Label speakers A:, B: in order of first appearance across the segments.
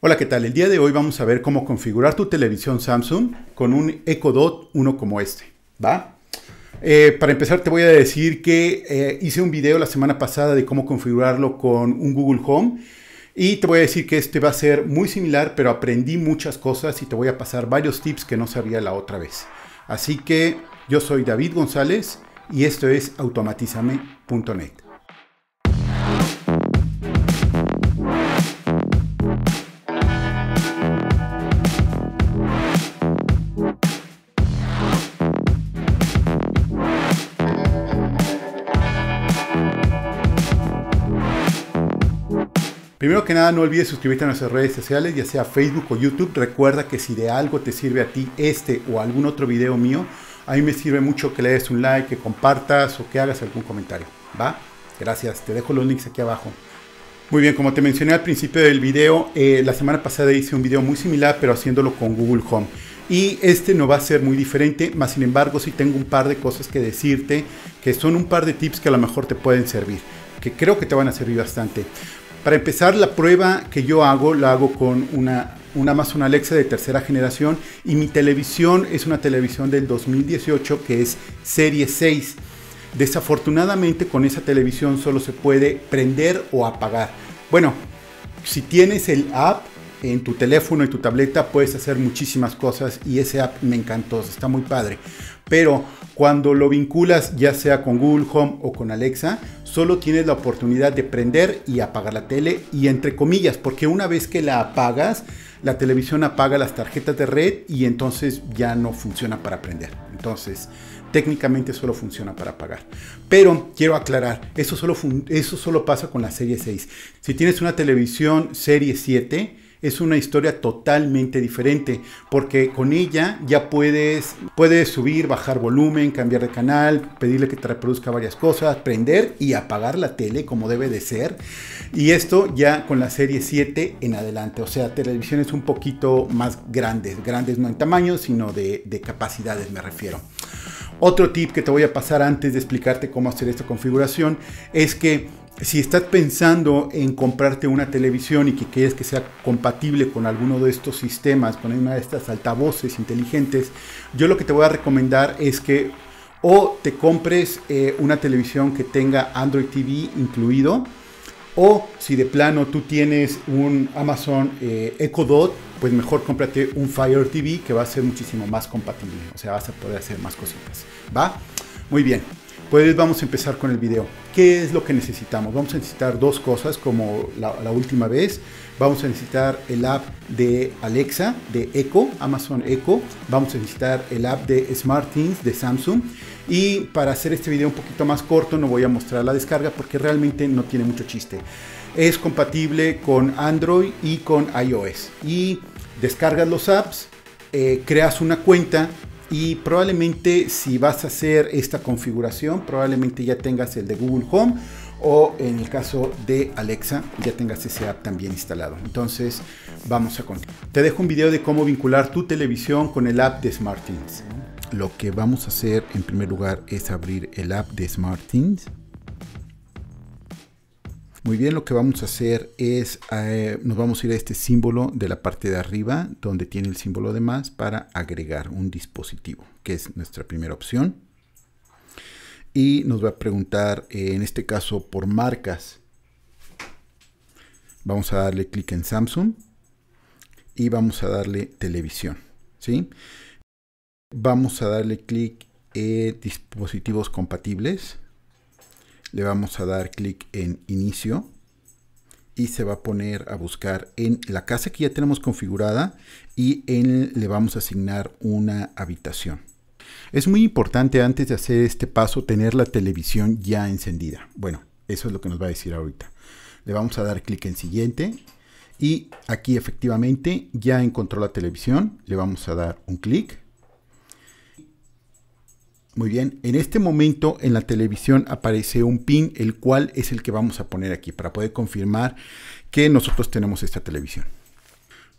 A: Hola, ¿qué tal? El día de hoy vamos a ver cómo configurar tu televisión Samsung con un Echo Dot 1 como este, ¿va? Eh, para empezar te voy a decir que eh, hice un video la semana pasada de cómo configurarlo con un Google Home y te voy a decir que este va a ser muy similar, pero aprendí muchas cosas y te voy a pasar varios tips que no sabía la otra vez. Así que yo soy David González y esto es automatizame.net Primero que nada, no olvides suscribirte a nuestras redes sociales, ya sea Facebook o YouTube. Recuerda que si de algo te sirve a ti este o algún otro video mío, a mí me sirve mucho que le des un like, que compartas o que hagas algún comentario. ¿Va? Gracias. Te dejo los links aquí abajo. Muy bien, como te mencioné al principio del video, eh, la semana pasada hice un video muy similar, pero haciéndolo con Google Home. Y este no va a ser muy diferente, más sin embargo sí tengo un par de cosas que decirte, que son un par de tips que a lo mejor te pueden servir, que creo que te van a servir bastante. Para empezar, la prueba que yo hago, la hago con una, una Amazon Alexa de tercera generación y mi televisión es una televisión del 2018 que es Serie 6. Desafortunadamente con esa televisión solo se puede prender o apagar. Bueno, si tienes el app en tu teléfono y tu tableta puedes hacer muchísimas cosas y ese app me encantó, está muy padre. Pero cuando lo vinculas ya sea con Google Home o con Alexa, solo tienes la oportunidad de prender y apagar la tele y entre comillas, porque una vez que la apagas, la televisión apaga las tarjetas de red y entonces ya no funciona para prender. Entonces, técnicamente solo funciona para apagar. Pero quiero aclarar, eso solo, eso pasa con la serie 6. Si tienes una televisión serie 7, es una historia totalmente diferente, porque con ella ya puedes, puedes subir, bajar volumen, cambiar de canal, pedirle que te reproduzca varias cosas, prender y apagar la tele como debe de ser. Y esto ya con la serie 7 en adelante, o sea, televisiones un poquito más grandes, grandes no en tamaño, sino de, de capacidades me refiero. Otro tip que te voy a pasar antes de explicarte cómo hacer esta configuración es que si estás pensando en comprarte una televisión y que quieres que sea compatible con alguno de estos sistemas, con alguna de estas altavoces inteligentes, yo lo que te voy a recomendar es que o te compres eh, una televisión que tenga Android TV incluido, o si de plano tú tienes un Amazon eh, Echo Dot, pues mejor cómprate un Fire TV que va a ser muchísimo más compatible. O sea, vas a poder hacer más cositas. ¿Va? Muy bien. Pues vamos a empezar con el video. ¿Qué es lo que necesitamos? Vamos a necesitar dos cosas como la, última vez. Vamos a necesitar el app de Alexa, de Echo, Amazon Echo. Vamos a necesitar el app de SmartThings de Samsung. Y para hacer este video un poquito más corto no voy a mostrar la descarga porque realmente no tiene mucho chiste. Es compatible con Android y con iOS. Y descargas los apps, eh, creas una cuenta y probablemente si vas a hacer esta configuración, probablemente ya tengas el de Google Home o en el caso de Alexa ya tengas ese app también instalado. Entonces vamos a continuar. Te dejo un video de cómo vincular tu televisión con el app de SmartThings. Lo que vamos a hacer en primer lugar es abrir el app de SmartThings. Muy bien, lo que vamos a hacer es, eh, nos vamos a ir a este símbolo de la parte de arriba, donde tiene el símbolo de más, para agregar un dispositivo, que es nuestra primera opción. Y nos va a preguntar, eh, en este caso, por marcas. Vamos a darle clic en Samsung y vamos a darle televisión. ¿sí? Vamos a darle clic en eh, dispositivos compatibles le vamos a dar clic en inicio y se va a poner a buscar en la casa que ya tenemos configurada y en, le vamos a asignar una habitación. Es muy importante antes de hacer este paso tener la televisión ya encendida. Bueno, eso es lo que nos va a decir ahorita. Le vamos a dar clic en siguiente y aquí efectivamente ya encontró la televisión. Le vamos a dar un clic muy bien, en este momento en la televisión aparece un pin, el cual es el que vamos a poner aquí para poder confirmar que nosotros tenemos esta televisión.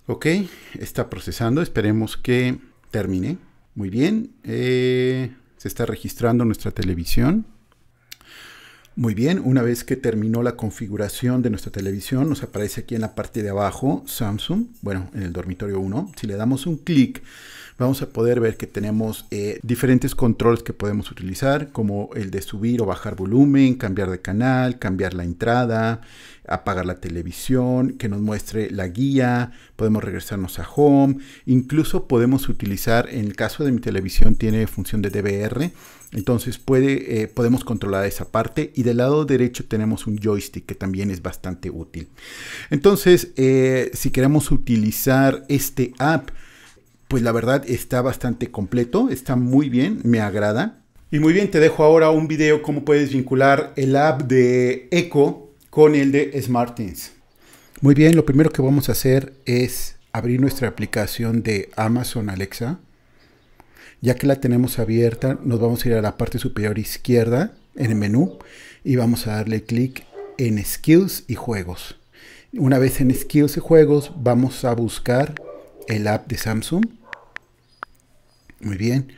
A: Ok, está procesando, esperemos que termine. Muy bien, eh, se está registrando nuestra televisión. Muy bien, una vez que terminó la configuración de nuestra televisión, nos aparece aquí en la parte de abajo Samsung, bueno, en el dormitorio 1. Si le damos un clic, vamos a poder ver que tenemos eh, diferentes controles que podemos utilizar, como el de subir o bajar volumen, cambiar de canal, cambiar la entrada, apagar la televisión, que nos muestre la guía, podemos regresarnos a home, incluso podemos utilizar, en el caso de mi televisión tiene función de DVR, entonces puede, eh, podemos controlar esa parte y del lado derecho tenemos un joystick que también es bastante útil. Entonces, eh, si queremos utilizar este app, pues la verdad está bastante completo, está muy bien, me agrada. Y muy bien, te dejo ahora un video cómo puedes vincular el app de Echo con el de SmartThings. Muy bien, lo primero que vamos a hacer es abrir nuestra aplicación de Amazon Alexa. Ya que la tenemos abierta, nos vamos a ir a la parte superior izquierda en el menú y vamos a darle clic en Skills y Juegos. Una vez en Skills y Juegos, vamos a buscar el app de Samsung. Muy bien.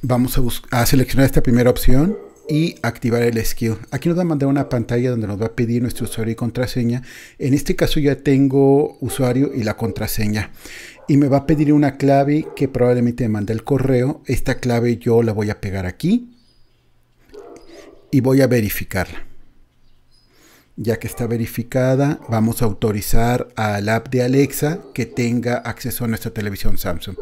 A: Vamos a, a seleccionar esta primera opción y activar el skill. Aquí nos va a mandar una pantalla donde nos va a pedir nuestro usuario y contraseña. En este caso ya tengo usuario y la contraseña. Y me va a pedir una clave que probablemente me mande el correo. Esta clave yo la voy a pegar aquí y voy a verificarla. Ya que está verificada, vamos a autorizar al app de Alexa que tenga acceso a nuestra televisión Samsung.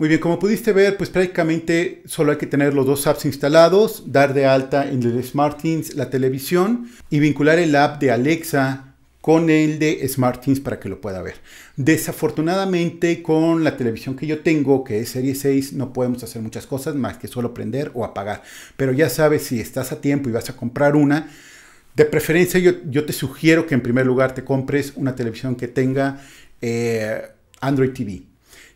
A: Muy bien, como pudiste ver, pues prácticamente solo hay que tener los dos apps instalados, dar de alta en el SmartThings la televisión y vincular el app de Alexa con el de SmartThings para que lo pueda ver. Desafortunadamente con la televisión que yo tengo, que es Serie 6, no podemos hacer muchas cosas más que solo prender o apagar. Pero ya sabes, si estás a tiempo y vas a comprar una, de preferencia yo, te sugiero que en primer lugar te compres una televisión que tenga eh, Android TV.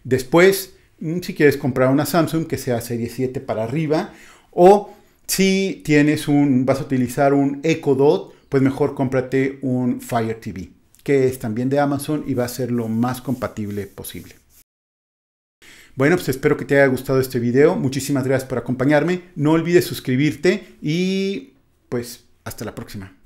A: Después Mm, si quieres comprar una Samsung que sea serie 7 para arriba o si tienes un vas a utilizar un Echo Dot, pues mejor cómprate un Fire TV, que es también de Amazon y va a ser lo más compatible posible. Bueno, pues espero que te haya gustado este video. Muchísimas gracias por acompañarme. No olvides suscribirte y pues hasta la próxima.